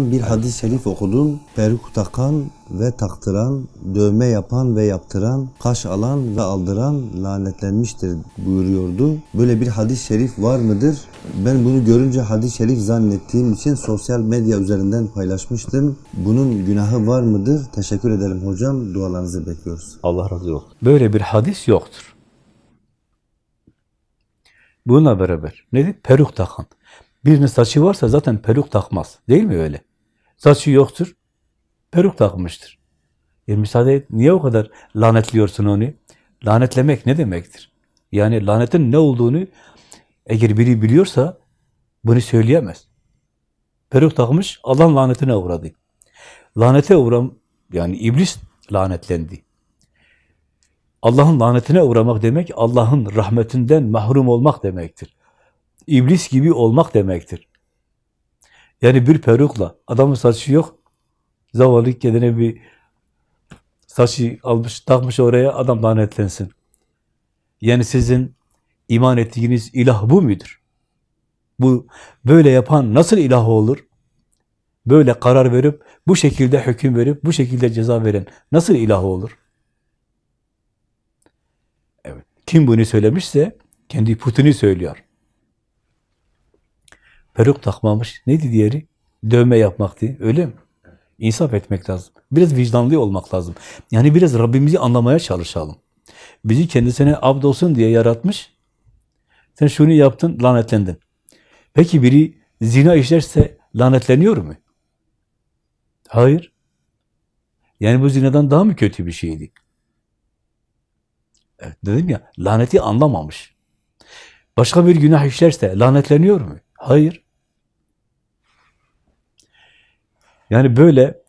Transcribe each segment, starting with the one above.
Bir hadis-i şerif okudum. Peruk takan ve taktıran, dövme yapan ve yaptıran, kaş alan ve aldıran lanetlenmiştir buyuruyordu. Böyle bir hadis-i şerif var mıdır? Ben bunu görünce hadis-i şerif zannettiğim için sosyal medya üzerinden paylaşmıştım. Bunun günahı var mıdır? Teşekkür ederim hocam. Dualarınızı bekliyoruz. Allah razı olsun. Böyle bir hadis yoktur. Bununla beraber Ne nedir? Peruk takan. Birinin saçı varsa zaten peruk takmaz. Değil mi öyle? Saçı yoktur. Peruk takmıştır. E müsaade et. Niye o kadar lanetliyorsun onu? Lanetlemek ne demektir? Yani lanetin ne olduğunu eğer biri biliyorsa bunu söyleyemez. Peruk takmış, Allah'ın lanetine uğradı. Lanete uğram, yani iblis lanetlendi. Allah'ın lanetine uğramak demek, Allah'ın rahmetinden mahrum olmak demektir. İblis gibi olmak demektir. Yani bir perukla. Adamın saçı yok. Zavallı kendine bir saçı almış, takmış oraya adam lanetlensin. Yani sizin iman ettiğiniz ilah bu müdür? Bu böyle yapan nasıl ilah olur? Böyle karar verip, bu şekilde hüküm verip, bu şekilde ceza veren nasıl ilah olur? Evet. Kim bunu söylemişse kendi putini söylüyor. Peruk takmamış. Neydi diğeri? Dövme yapmaktı. Öyle mi? İnsaf etmek lazım. Biraz vicdanlı olmak lazım. Yani biraz Rabbimizi anlamaya çalışalım. Bizi kendisine abd olsun diye yaratmış. Sen şunu yaptın, lanetlendin. Peki biri zina işlerse lanetleniyor mu? Hayır. Yani bu zinadan daha mı kötü bir şeydi? Evet, dedim ya, laneti anlamamış. Başka bir günah işlerse lanetleniyor mu? Hayır. Yani böyle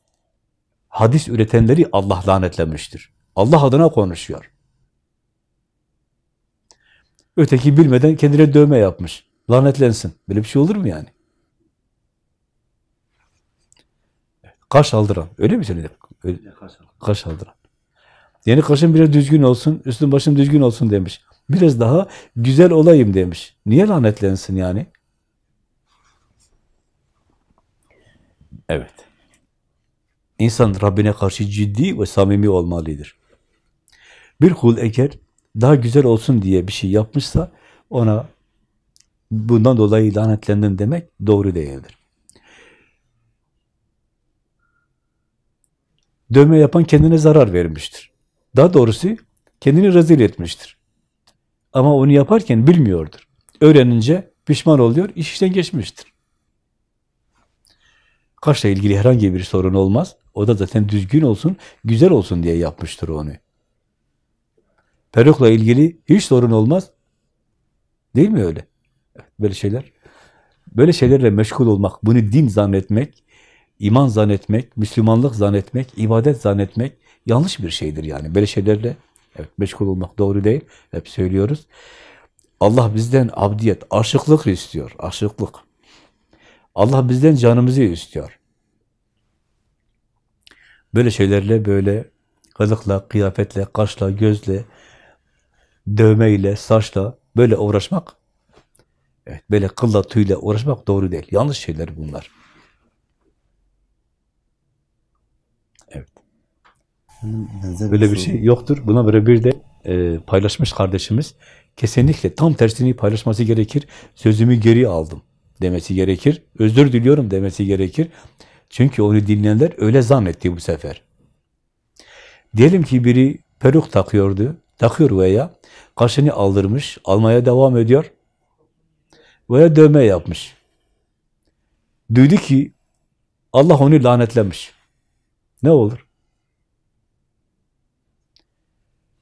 hadis üretenleri Allah lanetlemiştir. Allah adına konuşuyor. Öteki bilmeden kendine dövme yapmış. Lanetlensin. Böyle bir şey olur mu yani? Kaş aldıran. Öyle mi söyledim? Öyle. Kaş aldıran. Yeni kaşın biraz düzgün olsun, üstün başım düzgün olsun demiş. Biraz daha güzel olayım demiş. Niye lanetlensin yani? Evet. İnsan Rabbine karşı ciddi ve samimi olmalıdır. Bir kul eğer daha güzel olsun diye bir şey yapmışsa ona bundan dolayı lanetlendim demek doğru değildir. Dövme yapan kendine zarar vermiştir. Daha doğrusu kendini rezil etmiştir. Ama onu yaparken bilmiyordur. Öğrenince pişman oluyor, iş işten geçmiştir. Kaşla ilgili herhangi bir sorun olmaz. O da zaten düzgün olsun, güzel olsun diye yapmıştır onu. Perukla ilgili hiç sorun olmaz. Değil mi öyle? Böyle şeyler. Böyle şeylerle meşgul olmak, bunu din zannetmek, iman zannetmek, Müslümanlık zannetmek, ibadet zannetmek yanlış bir şeydir yani. Böyle şeylerle evet, meşgul olmak doğru değil. Hep söylüyoruz. Allah bizden abdiyet, aşıklık istiyor. Aşıklık. Allah bizden canımızı istiyor. Böyle şeylerle, böyle kılıkla, kıyafetle, kaşla, gözle, dövmeyle, saçla böyle uğraşmak, evet, böyle kılla, tüyle uğraşmak doğru değil. Yanlış şeyler bunlar. Evet. Böyle bir şey yoktur. Buna böyle bir de e, paylaşmış kardeşimiz. Kesinlikle tam tersini paylaşması gerekir. Sözümü geri aldım demesi gerekir. Özür diliyorum demesi gerekir. Çünkü onu dinleyenler öyle zannetti bu sefer. Diyelim ki biri peruk takıyordu, takıyor veya kaşını aldırmış, almaya devam ediyor veya dövme yapmış. Duydu ki Allah onu lanetlemiş. Ne olur?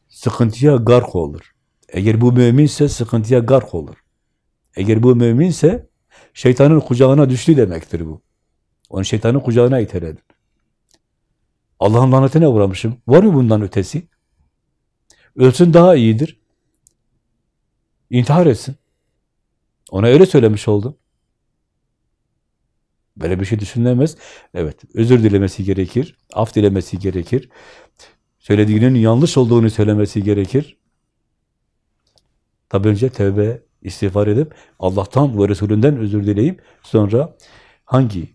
Sıkıntıya gark olur. Eğer bu müminse sıkıntıya gark olur. Eğer bu müminse Şeytanın kucağına düştü demektir bu. Onu şeytanın kucağına iteledin. Allah'ın lanetine uğramışım. Var mı bundan ötesi? Ölsün daha iyidir. İntihar etsin. Ona öyle söylemiş oldum. Böyle bir şey düşünülemez. Evet, özür dilemesi gerekir. Af dilemesi gerekir. Söylediğinin yanlış olduğunu söylemesi gerekir. Tabi önce tövbe istiğfar edip Allah'tan ve Resulünden özür dileyip sonra hangi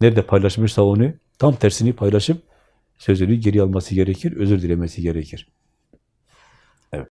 nerede paylaşmışsa onu tam tersini paylaşıp sözünü geri alması gerekir, özür dilemesi gerekir.